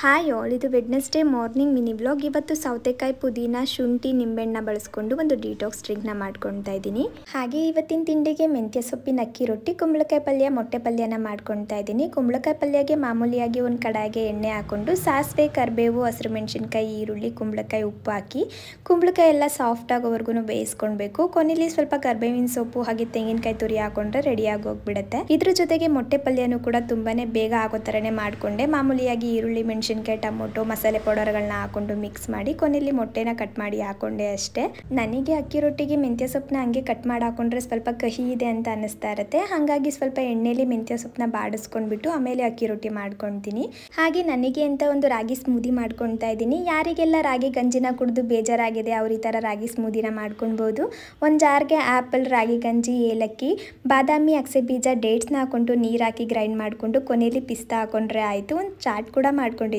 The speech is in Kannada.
ಹಾಯ್ ಆಲ್ ಇದು ವೆಡ್ನೆಸ್ಡೇ ಮಾರ್ನಿಂಗ್ ಮಿನಿ ಬ್ಲಾಗ್ ಇವತ್ತು ಸೌತೆಕಾಯಿ ಪುದೀನ ಶುಂಠಿ ನಿಂಬೆಹಣ್ಣ ಬಳಸ್ಕೊಂಡು ಒಂದು ಡಿಟಾಕ್ಸ್ ಡ್ರಿಂಕ್ನ ಮಾಡ್ಕೊಳ್ತಾ ಇದ್ದೀನಿ ಹಾಗೆ ಇವತ್ತಿನ ತಿಂಡಿಗೆ ಮೆಂತ್ಯ ಸೊಪ್ಪಿನ ಅಕ್ಕಿ ರೊಟ್ಟಿ ಕುಂಬಳಕಾಯಿ ಪಲ್ಯ ಮೊಟ್ಟೆ ಪಲ್ಯನ ಮಾಡ್ಕೊಳ್ತಾ ಇದ್ದೀನಿ ಕುಂಬಳಕಾಯಿ ಪಲ್ಯಗೆ ಮಾಮೂಲಿಯಾಗಿ ಒಂದು ಕಡಾಯಿಗೆ ಎಣ್ಣೆ ಹಾಕೊಂಡು ಸಾಸಿವೆ ಕರಿಬೇವು ಹಸಿರು ಮೆಣಸಿನ್ಕಾಯಿ ಈರುಳ್ಳಿ ಕುಂಬಳಕಾಯಿ ಉಪ್ಪು ಹಾಕಿ ಕುಂಬಳಕಾಯಿ ಎಲ್ಲ ಸಾಫ್ಟ್ ಆಗೋವರೆಗೂ ಬೇಯಿಸ್ಕೊಳ್ಬೇಕು ಕೊನೆಯಲ್ಲಿ ಸ್ವಲ್ಪ ಕರ್ಬೇವಿನ ಸೊಪ್ಪು ಹಾಗೆ ತೆಂಗಿನಕಾಯಿ ತುರಿ ಹಾಕೊಂಡ್ರೆ ರೆಡಿ ಹೋಗ್ಬಿಡುತ್ತೆ ಇದ್ರ ಜೊತೆಗೆ ಮೊಟ್ಟೆ ಪಲ್ಯನೂ ಕೂಡ ತುಂಬಾನೇ ಬೇಗ ಆಗೋ ಥರನೇ ಮಾಡಿಕೊಂಡೆ ಮಾಮೂಲಿಯಾಗಿ ಈರುಳ್ಳಿ ಮೆಣಸಿನ ಮೆಣಸಿನ್ಕಾಯಿ ಟೊಮೊಟೊ ಮಸಾಲೆ ಪೌಡರ್ಗಳನ್ನ ಹಾಕೊಂಡು ಮಿಕ್ಸ್ ಮಾಡಿ ಕೊನೆಯಲ್ಲಿ ಮೊಟ್ಟೆನ ಕಟ್ ಮಾಡಿ ಹಾಕೊಂಡೆ ಅಷ್ಟೇ ನನಗೆ ಅಕ್ಕಿ ರೊಟ್ಟಿಗೆ ಮೆಂತ್ಯ ಸೊಪ್ಪನ್ನ ಹಂಗೆ ಕಟ್ ಮಾಡಿ ಹಾಕೊಂಡ್ರೆ ಸ್ವಲ್ಪ ಕಹಿ ಇದೆ ಅಂತ ಅನ್ನಿಸ್ತಾ ಇರತ್ತೆ ಹಾಗಾಗಿ ಸ್ವಲ್ಪ ಎಣ್ಣೆಲಿ ಮೆಂತ್ಯ ಸೊಪ್ಪನ್ನ ಬಾಡಿಸ್ಕೊಂಡ್ಬಿಟ್ಟು ಆಮೇಲೆ ಅಕ್ಕಿ ರೊಟ್ಟಿ ಮಾಡ್ಕೊತೀನಿ ಹಾಗೆ ನನಗೆ ಅಂತ ಒಂದು ರಾಗಿ ಸ್ಮೂದಿ ಮಾಡ್ಕೊತಾ ಇದ್ದೀನಿ ಯಾರಿಗೆಲ್ಲ ರಾಗಿ ಗಂಜಿನ ಕುಡಿದು ಬೇಜಾರಾಗಿದೆ ಅವ್ರ ಈ ಥರ ರಾಗಿ ಸ್ಮೂದಿನ ಮಾಡ್ಕೊಳ್ಬೋದು ಒಂದು ಜಾರ್ಗೆ ಆ್ಯಪಲ್ ರಾಗಿ ಗಂಜಿ ಏಲಕ್ಕಿ ಬಾದಾಮಿ ಅಕ್ಸೆ ಬೀಜ ಡೇಟ್ಸ್ನ ಹಾಕೊಂಡು ನೀರು ಹಾಕಿ ಗ್ರೈಂಡ್ ಮಾಡಿಕೊಂಡು ಕೊನೆಯಲ್ಲಿ ಪಿಸ್ತಾ ಹಾಕೊಂಡ್ರೆ ಆಯಿತು ಒಂದು ಚಾಟ್ ಕೂಡ ಮಾಡ್ಕೊಂಡಿದ್ದೀನಿ